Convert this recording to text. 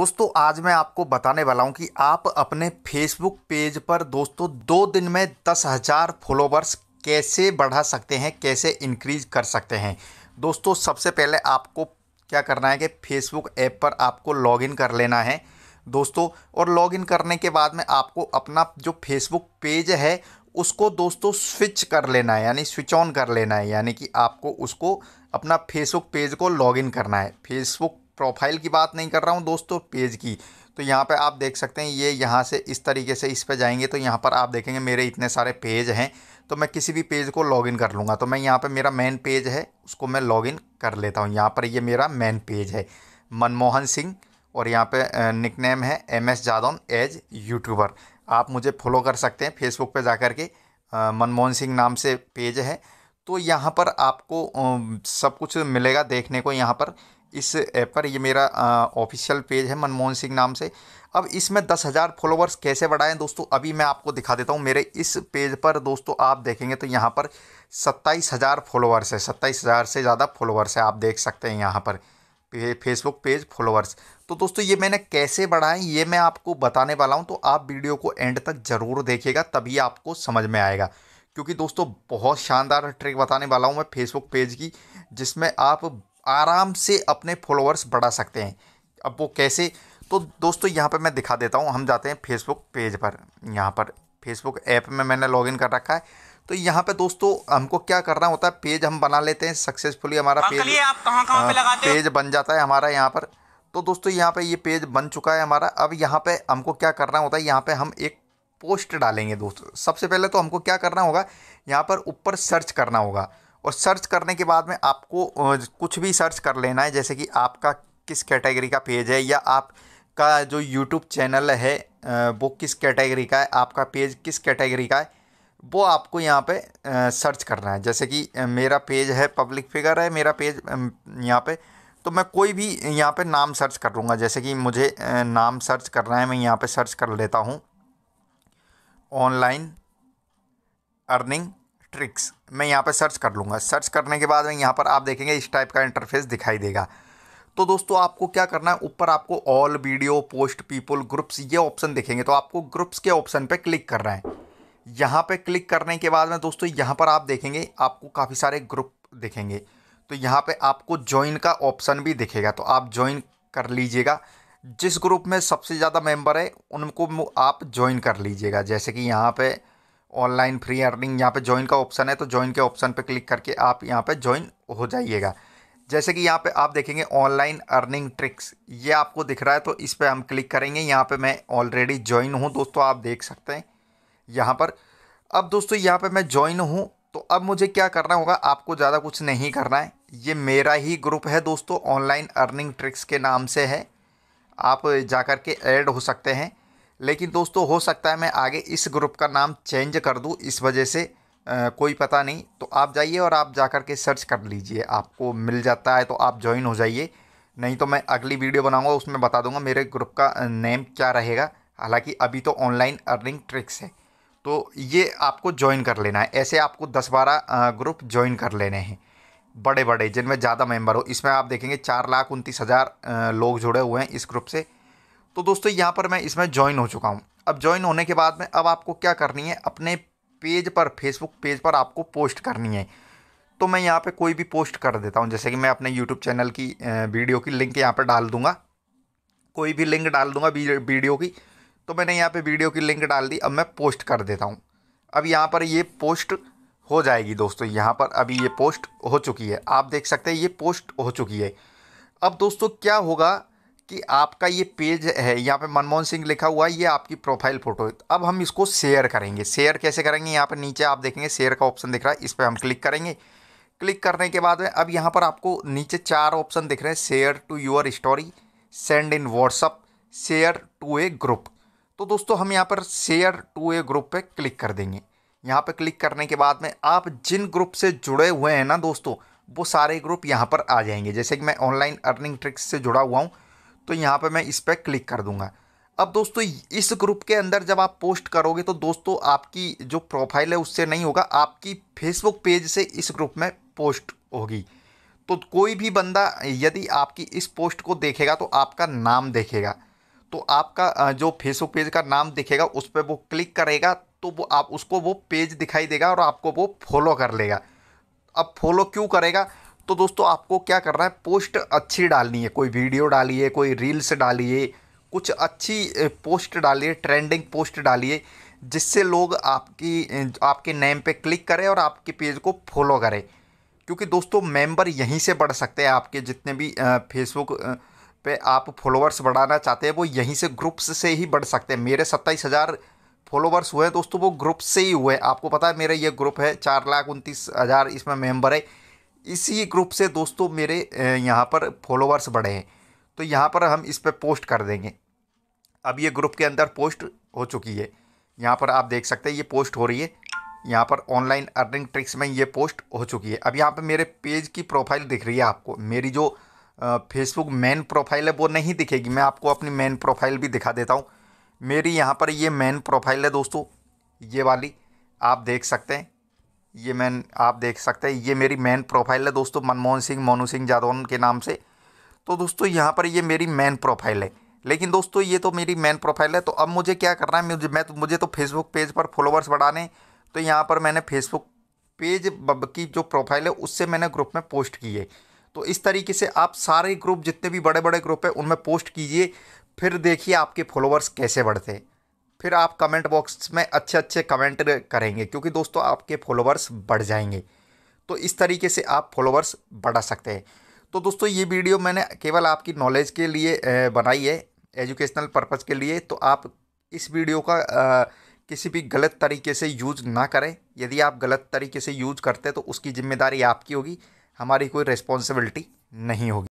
दोस्तों आज मैं आपको बताने वाला हूं कि आप अपने फेसबुक पेज पर दोस्तों दो दिन में दस हज़ार फॉलोवर्स कैसे बढ़ा सकते हैं कैसे इंक्रीज कर सकते हैं दोस्तों सबसे पहले आपको क्या करना है कि फेसबुक ऐप पर आपको लॉगिन कर लेना है दोस्तों और लॉगिन करने के बाद में आपको अपना जो फेसबुक पेज है उसको दोस्तों स्विच कर लेना है यानी स्विच ऑन कर लेना है यानी कि आपको उसको अपना फेसबुक पेज को लॉगिन करना है फेसबुक प्रोफाइल की बात नहीं कर रहा हूँ दोस्तों पेज की तो यहाँ पे आप देख सकते हैं ये यहाँ से इस तरीके से इस पे जाएंगे तो यहाँ पर आप देखेंगे मेरे इतने सारे पेज हैं तो मैं किसी भी पेज को लॉगिन कर लूँगा तो मैं यहाँ पे मेरा मेन पेज है उसको मैं लॉगिन कर लेता हूँ यहाँ पर ये मेरा मेन पेज है मनमोहन सिंह और यहाँ पे निकनेम है M S Jadaun as YouTuber आप मुझे फॉलो कर सकते हैं फेसबुक पे जा कर के मनमोहन सिंह नाम से पेज है तो यहाँ पर आपको सब कुछ मिलेगा देखने को यहाँ पर इस ऐप पर ये मेरा ऑफिशियल पेज है मनमोहन सिंह नाम से अब इसमें दस हज़ार फॉलोवर्स कैसे बढ़ाएं दोस्तों अभी मैं आपको दिखा देता हूँ मेरे इस पेज पर दोस्तों आप देखेंगे तो यहाँ पर सत्ताईस हज़ार फॉलोवर्स है सत्ताईस हज़ार से ज़्यादा फॉलोवर्स है आप देख सकते हैं यहाँ पर फेसबुक पेज फॉलोवर्स तो दोस्तों ये मैंने कैसे बढ़ाएं ये मैं आपको बताने वाला हूँ तो आप वीडियो को एंड तक ज़रूर देखिएगा तभी आपको समझ में आएगा क्योंकि दोस्तों बहुत शानदार ट्रिक बताने वाला हूँ मैं फेसबुक पेज की जिसमें आप आराम से अपने फॉलोअर्स बढ़ा सकते हैं अब वो कैसे तो दोस्तों यहाँ पर मैं दिखा देता हूँ हम जाते हैं फेसबुक पेज पर यहाँ पर फेसबुक ऐप में मैंने लॉगिन कर रखा है तो यहाँ पे दोस्तों हमको क्या करना होता है पेज हम बना लेते हैं सक्सेसफुली हमारा पेज आप कहां कहाँ पे हाँ, लगाते पेज बन जाता है हमारा यहाँ पर तो दोस्तों यहाँ पे ये पेज बन चुका है हमारा अब यहाँ पे हमको क्या करना होता है यहाँ पे हम एक पोस्ट डालेंगे दोस्तों सबसे पहले तो हमको क्या करना होगा यहाँ पर ऊपर सर्च करना होगा और सर्च करने के बाद में आपको कुछ भी सर्च कर लेना है जैसे कि आपका किस कैटेगरी का पेज है या आपका जो यूट्यूब चैनल है वो किस कैटेगरी का है आपका पेज किस कैटेगरी का है वो आपको यहाँ पे सर्च करना है जैसे कि मेरा पेज है पब्लिक फिगर है मेरा पेज यहाँ पे तो मैं कोई भी यहाँ पे नाम सर्च कर लूँगा जैसे कि मुझे नाम सर्च करना है मैं यहाँ पे सर्च कर लेता हूँ ऑनलाइन अर्निंग ट्रिक्स मैं यहाँ पर सर्च कर लूँगा सर्च करने के बाद में यहाँ पर आप देखेंगे इस टाइप का इंटरफेस दिखाई देगा तो दोस्तों आपको क्या करना है ऊपर आपको all video post people groups ये ऑप्शन दिखेंगे तो आपको ग्रुप्स के ऑप्शन पे क्लिक करना है यहाँ पे क्लिक करने के बाद में दोस्तों यहाँ पर आप देखेंगे आपको काफ़ी सारे ग्रुप दिखेंगे तो यहाँ पे आपको ज्वाइन का ऑप्शन भी दिखेगा तो आप ज्वाइन कर लीजिएगा जिस ग्रुप में सबसे ज़्यादा मेंबर है उनको आप ज्वाइन कर लीजिएगा जैसे कि यहाँ पे ऑनलाइन फ्री अर्निंग यहाँ पे ज्वाइन का ऑप्शन है तो ज्वाइन के ऑप्शन पे क्लिक करके आप यहाँ पे ज्वाइन हो जाइएगा जैसे कि यहाँ पे आप देखेंगे ऑनलाइन अर्निंग ट्रिक्स ये आपको दिख रहा है तो इस पर हम क्लिक करेंगे यहाँ पे मैं ऑलरेडी ज्वाइन हूँ दोस्तों आप देख सकते हैं यहाँ पर अब दोस्तों यहाँ पर मैं ज्वाइन हूँ तो अब मुझे क्या करना होगा आपको ज़्यादा कुछ नहीं करना है ये मेरा ही ग्रुप है दोस्तों ऑनलाइन अर्निंग ट्रिक्स के नाम से है आप जा कर के ऐड हो सकते हैं लेकिन दोस्तों हो सकता है मैं आगे इस ग्रुप का नाम चेंज कर दूँ इस वजह से आ, कोई पता नहीं तो आप जाइए और आप जा कर के सर्च कर लीजिए आपको मिल जाता है तो आप ज्वाइन हो जाइए नहीं तो मैं अगली वीडियो बनाऊंगा उसमें बता दूंगा मेरे ग्रुप का नेम क्या रहेगा हालांकि अभी तो ऑनलाइन अर्निंग ट्रिक्स है तो ये आपको ज्वाइन कर लेना है ऐसे आपको दस बारह ग्रुप ज्वाइन कर लेने हैं बड़े बड़े जिनमें ज़्यादा मेंबर हो इसमें आप देखेंगे चार लाख उनतीस हज़ार लोग जुड़े हुए हैं इस ग्रुप से तो दोस्तों यहाँ पर मैं इसमें ज्वाइन हो चुका हूँ अब ज्वाइन होने के बाद में अब आपको क्या करनी है अपने पेज पर फेसबुक पेज पर आपको पोस्ट करनी है तो मैं यहाँ पे कोई भी पोस्ट कर देता हूँ जैसे कि मैं अपने यूट्यूब चैनल की वीडियो की लिंक यहाँ पर डाल दूँगा कोई भी लिंक डाल दूँगा वीडियो की तो मैंने यहाँ पे वीडियो की लिंक डाल दी अब मैं पोस्ट कर देता हूँ अब यहाँ पर ये पोस्ट हो जाएगी दोस्तों यहाँ पर अभी ये पोस्ट हो चुकी है आप देख सकते हैं ये पोस्ट हो चुकी है अब दोस्तों क्या होगा कि आपका ये पेज है यहाँ पे मनमोहन सिंह लिखा हुआ है ये आपकी प्रोफाइल फ़ोटो है अब हम इसको शेयर करेंगे शेयर कैसे करेंगे यहाँ पर नीचे आप देखेंगे शेयर का ऑप्शन दिख रहा है इस पर हम क्लिक करेंगे क्लिक करने के बाद में अब यहाँ पर आपको नीचे चार ऑप्शन दिख रहे हैं share to your story send in WhatsApp share to a group तो दोस्तों हम यहाँ पर शेयर टू ए ग्रुप पे क्लिक कर देंगे यहाँ पर क्लिक करने के बाद में आप जिन ग्रुप से जुड़े हुए हैं ना दोस्तों वो सारे ग्रुप यहाँ पर आ जाएंगे जैसे कि मैं ऑनलाइन अर्निंग ट्रिक्स से जुड़ा हुआ हूँ तो यहाँ पर मैं इस पर क्लिक कर दूंगा अब दोस्तों इस ग्रुप के अंदर जब आप पोस्ट करोगे तो दोस्तों आपकी जो प्रोफाइल है उससे नहीं होगा आपकी फेसबुक पेज से इस ग्रुप में पोस्ट होगी तो कोई भी बंदा यदि आपकी इस पोस्ट को देखेगा तो आपका नाम देखेगा तो आपका जो फेसबुक पेज का नाम दिखेगा उस पर वो क्लिक करेगा तो वो आप उसको वो पेज दिखाई देगा और आपको वो फॉलो कर लेगा अब फॉलो क्यों करेगा तो दोस्तों आपको क्या करना है पोस्ट अच्छी डालनी है कोई वीडियो डालिए कोई रील्स डालिए कुछ अच्छी पोस्ट डालिए ट्रेंडिंग पोस्ट डालिए जिससे लोग आपकी आपके नेम पे क्लिक करें और आपके पेज को फॉलो करें क्योंकि दोस्तों मेंबर यहीं से बढ़ सकते हैं आपके जितने भी फेसबुक पे आप फॉलोअर्स बढ़ाना चाहते हैं वो यहीं से ग्रुप्स से ही बढ़ सकते हैं मेरे सत्ताईस हज़ार फॉलोवर्स हुए हैं दोस्तों वो ग्रुप से ही हुए आपको पता है मेरा ये ग्रुप है चार लाख उनतीस हज़ार इसमें मेम्बर है इसी ग्रुप से दोस्तों मेरे यहाँ पर फॉलोवर्स बढ़े हैं तो यहाँ पर हम इस पर पोस्ट कर देंगे अब ये ग्रुप के अंदर पोस्ट हो चुकी है यहाँ पर आप देख सकते हैं ये पोस्ट हो रही है यहाँ पर ऑनलाइन अर्निंग ट्रिक्स में ये पोस्ट हो चुकी है अब यहाँ पर मेरे पेज की प्रोफाइल दिख रही है आपको मेरी जो फेसबुक मेन प्रोफाइल है वो नहीं दिखेगी मैं आपको अपनी मेन प्रोफाइल भी दिखा देता हूँ मेरी यहाँ पर ये मेन प्रोफाइल है दोस्तों ये वाली आप देख सकते हैं ये मैन आप देख सकते हैं ये मेरी मेन प्रोफाइल है दोस्तों मनमोहन सिंह मोनू सिंह जादौन के नाम से तो दोस्तों यहाँ पर ये मेरी मेन प्रोफाइल है लेकिन दोस्तों ये तो मेरी मेन प्रोफाइल है तो अब मुझे क्या करना है मुझे मैं तो मुझे तो फेसबुक पेज पर फॉलोवर्स बढ़ाने तो यहाँ पर मैंने फेसबुक पेज की जो प्रोफाइल है उससे मैंने ग्रुप में पोस्ट की है तो इस तरीके से आप सारे ग्रुप जितने भी बड़े बड़े ग्रुप हैं उनमें पोस्ट कीजिए फिर देखिए आपके फॉलोअर्स कैसे बढ़ते हैं फिर आप कमेंट बॉक्स में अच्छे अच्छे कमेंट करेंगे क्योंकि दोस्तों आपके फॉलोवर्स बढ़ जाएंगे तो इस तरीके से आप फॉलोवर्स बढ़ा सकते हैं तो दोस्तों ये वीडियो मैंने केवल आपकी नॉलेज के लिए बनाई है एजुकेशनल पर्पज़ के लिए तो आप इस वीडियो का आ, किसी भी गलत तरीके से यूज ना करें यदि आप गलत तरीके से यूज करते तो उसकी जिम्मेदारी आपकी होगी हमारी कोई रिस्पॉन्सिबिलिटी नहीं होगी